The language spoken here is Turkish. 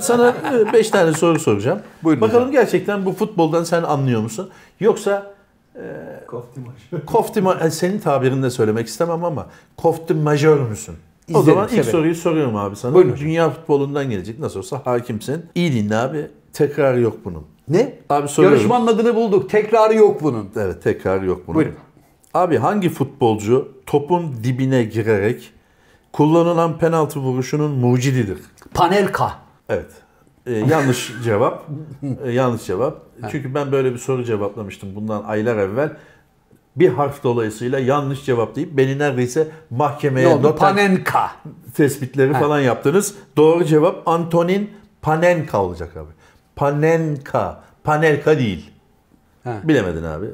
Sana 5 e, tane soru soracağım. Buyurun Bakalım hocam. gerçekten bu futboldan sen anlıyor musun? Yoksa e, koftimaj. koftima, e, senin tabirinde söylemek istemem ama koftimajör müsün? İzlerim, o zaman ilk severim. soruyu soruyorum abi sana. Buyurun. Dünya futbolundan gelecek. Nasıl olsa hakimsin. İyi dinle abi. Tekrar yok bunun. Ne? Abi soruyorum. Yarışmanın adını bulduk. Tekrarı yok bunun. Evet tekrar yok bunun. Buyurun. Abi hangi futbolcu topun dibine girerek kullanılan penaltı vuruşunun mucididir? Panelka. Evet. Ee, yanlış cevap. Ee, yanlış cevap. Çünkü ben böyle bir soru cevaplamıştım bundan aylar evvel. Bir harf dolayısıyla yanlış cevap deyip beni neredeyse mahkemeye ne oldu? Panenka tespitleri falan yaptınız. Doğru cevap Antonin Panenka olacak abi. Panenka. Panelka değil. He. Bilemedin abi.